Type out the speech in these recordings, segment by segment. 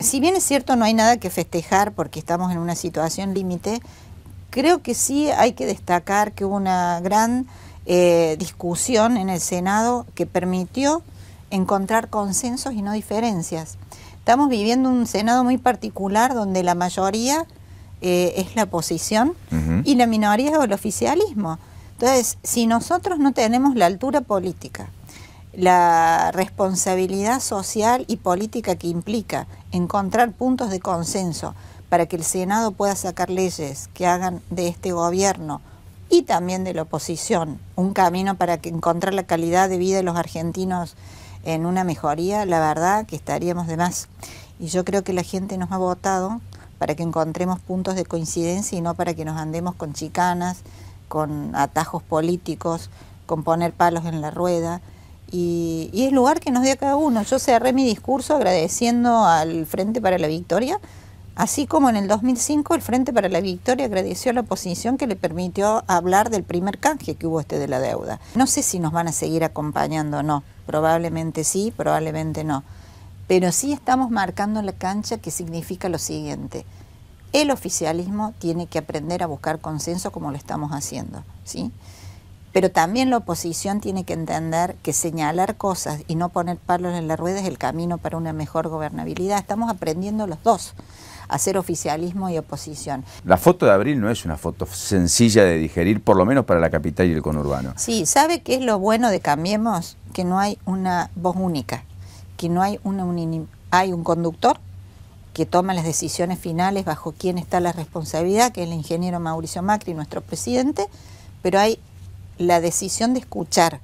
Si bien es cierto, no hay nada que festejar porque estamos en una situación límite, creo que sí hay que destacar que hubo una gran eh, discusión en el Senado que permitió encontrar consensos y no diferencias. Estamos viviendo un Senado muy particular donde la mayoría eh, es la oposición y la minoría es el oficialismo. Entonces, si nosotros no tenemos la altura política, la responsabilidad social y política que implica encontrar puntos de consenso para que el Senado pueda sacar leyes que hagan de este gobierno y también de la oposición un camino para que encontrar la calidad de vida de los argentinos en una mejoría, la verdad que estaríamos de más. Y yo creo que la gente nos ha votado para que encontremos puntos de coincidencia y no para que nos andemos con chicanas, con atajos políticos, con poner palos en la rueda. Y, es lugar que nos dio cada uno. Yo cerré mi discurso agradeciendo al Frente para la Victoria, así como en el 2005 el Frente para la Victoria agradeció a la oposición que le permitió hablar del primer canje que hubo este de la deuda. No sé si nos van a seguir acompañando o no, probablemente sí, probablemente no, pero sí estamos marcando la cancha que significa lo siguiente. El oficialismo tiene que aprender a buscar consenso como lo estamos haciendo, ¿sí? Pero también la oposición tiene que entender que señalar cosas y no poner palos en la rueda es el camino para una mejor gobernabilidad. Estamos aprendiendo los dos, hacer oficialismo y oposición. La foto de abril no es una foto sencilla de digerir, por lo menos para la capital y el conurbano. Sí, ¿sabe qué es lo bueno de Cambiemos? Que no hay una voz única, que no hay, un, hay un conductor que toma las decisiones finales bajo quién está la responsabilidad, que es el ingeniero Mauricio Macri, nuestro presidente, pero hay la decisión de escuchar.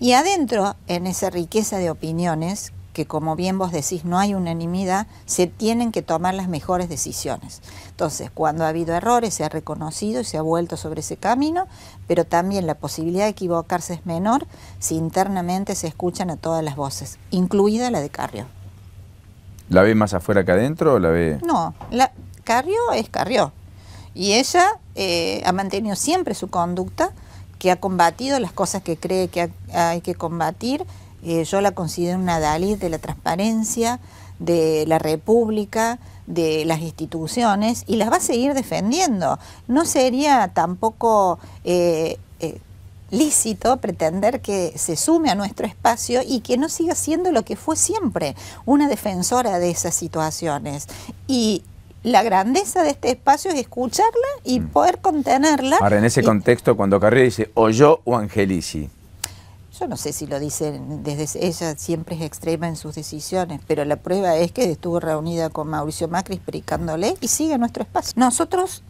Y adentro, en esa riqueza de opiniones, que como bien vos decís no hay unanimidad, se tienen que tomar las mejores decisiones. Entonces, cuando ha habido errores, se ha reconocido y se ha vuelto sobre ese camino, pero también la posibilidad de equivocarse es menor si internamente se escuchan a todas las voces, incluida la de Carrió. ¿La ve más afuera que adentro o la ve...? No, la... Carrió es Carrió. Y ella eh, ha mantenido siempre su conducta que ha combatido, las cosas que cree que hay que combatir. Eh, yo la considero una Dalit de la transparencia, de la República, de las instituciones y las va a seguir defendiendo. No sería tampoco eh, eh, lícito pretender que se sume a nuestro espacio y que no siga siendo lo que fue siempre, una defensora de esas situaciones. Y la grandeza de este espacio es escucharla y mm. poder contenerla. Ahora, en ese contexto, cuando Carrera dice o yo o Angelici. Yo no sé si lo dice desde ella siempre es extrema en sus decisiones, pero la prueba es que estuvo reunida con Mauricio Macri explicándole y sigue nuestro espacio. Nosotros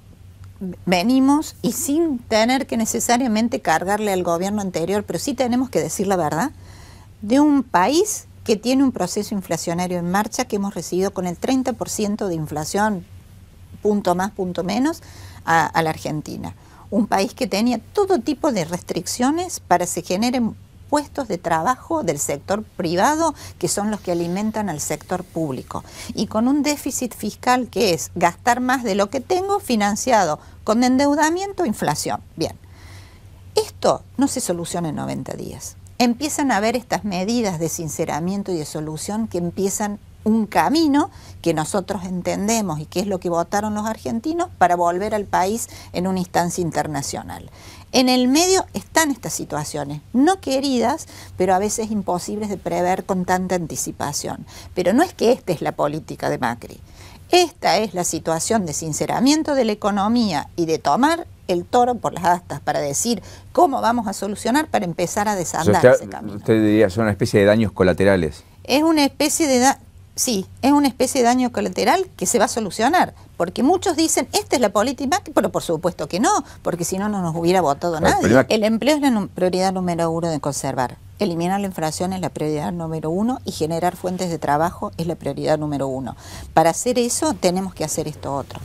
venimos y sin tener que necesariamente cargarle al gobierno anterior, pero sí tenemos que decir la verdad, de un país que tiene un proceso inflacionario en marcha que hemos recibido con el 30% de inflación, punto más, punto menos, a, la Argentina. Un país que tenía todo tipo de restricciones para que se generen puestos de trabajo del sector privado, que son los que alimentan al sector público. Y con un déficit fiscal que es gastar más de lo que tengo financiado con endeudamiento e inflación. Bien, esto no se soluciona en 90 días empiezan a ver estas medidas de sinceramiento y de solución que empiezan un camino que nosotros entendemos y que es lo que votaron los argentinos para volver al país en una instancia internacional. En el medio están estas situaciones, no queridas, pero a veces imposibles de prever con tanta anticipación. Pero no es que esta es la política de Macri. Esta es la situación de sinceramiento de la economía y de tomar el toro por las astas para decir cómo vamos a solucionar para empezar a desandar usted, ese camino. Usted diría, son una especie de daños colaterales. Es una especie de sí, es una especie de daño colateral que se va a solucionar, porque muchos dicen, esta es la política, pero por supuesto que no, porque si no, no nos hubiera votado nadie. El empleo es la prioridad número uno de conservar. Eliminar la inflación es la prioridad número uno y generar fuentes de trabajo es la prioridad número uno. Para hacer eso tenemos que hacer esto otro.